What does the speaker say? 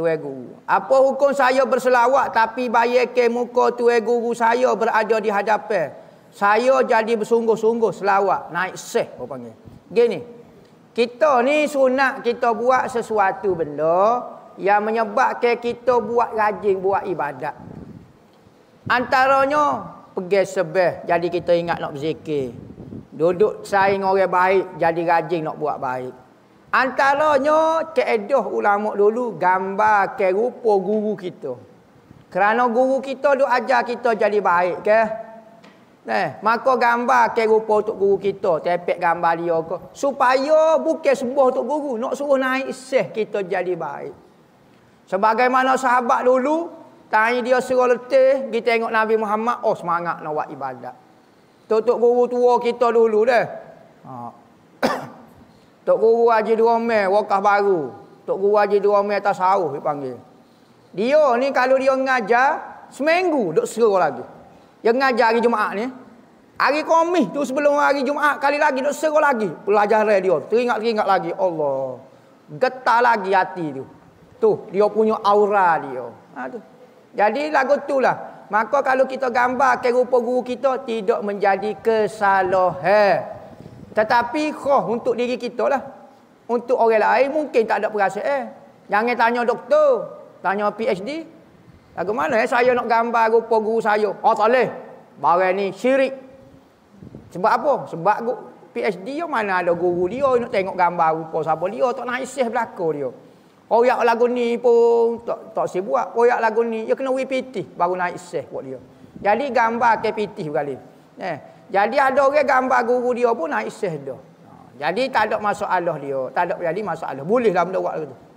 tuan guru. Apa hukum saya berselawat tapi ke muka tuan guru saya berada di hadapan. Saya jadi bersungguh-sungguh selawat. Naik seh orang panggil. Gini. Kita ni sunat kita buat sesuatu benda yang menyebabkan kita buat rajin buat ibadat. Antaranya pergi sebeh jadi kita ingat nak berzikir. Duduk saing orang baik jadi rajin nak buat baik. Antaranya keedah ulama dulu gambar ke rupa guru kita. Kerana guru kita duk ajar kita jadi baik ke? Eh, maka gambar ke rupa untuk guru kita, tepek gambar dia ke. Supaya bukan sebuah untuk guru, nak suruh naik seh kita jadi baik. Sebagaimana sahabat dulu, tanya dia suruh letih, kita tengok Nabi Muhammad, oh semangat nak buat ibadat. Tutup guru tua kita dulu dah. Ha. Tok Guru Haji Duromel wakaf baru. Tok Guru Haji Duromel atas sawah dipanggil. panggil. Dia ni kalau dia ngajar seminggu dok seru lagi. Yang ngajar hari Jumaat ni. Hari Komis tu sebelum hari Jumaat kali lagi dok seru lagi. Pelajaran dia teringat-teringat lagi. Allah. Getar lagi hati tu. Tu dia punya aura dia. Ha, tu. Jadi lagu tu lah. Maka kalau kita gambar ke rupa guru kita tidak menjadi kesalahan. Tetapi khuh untuk diri kita lah. Untuk orang lain mungkin tak ada perasaan. Eh. Jangan tanya doktor. Tanya PhD. Lagu mana eh, saya nak gambar rupa guru saya. Oh tak boleh. Barang ni syirik. Sebab apa? Sebab PhD dia mana ada guru dia. Nak tengok gambar rupa siapa dia. Tak nak isih belakang dia. Koyak lagu ni pun tak, tak si buat. Koyak lagu ni. Dia kena repeat baru naik isih buat dia. Jadi gambar KPT berkali. Eh. Jadi ada orang gambar guru dia pun naik sehda. Ha, jadi tak ada masalah dia. Tak ada jadi masalah. Bolehlah benda buat gitu.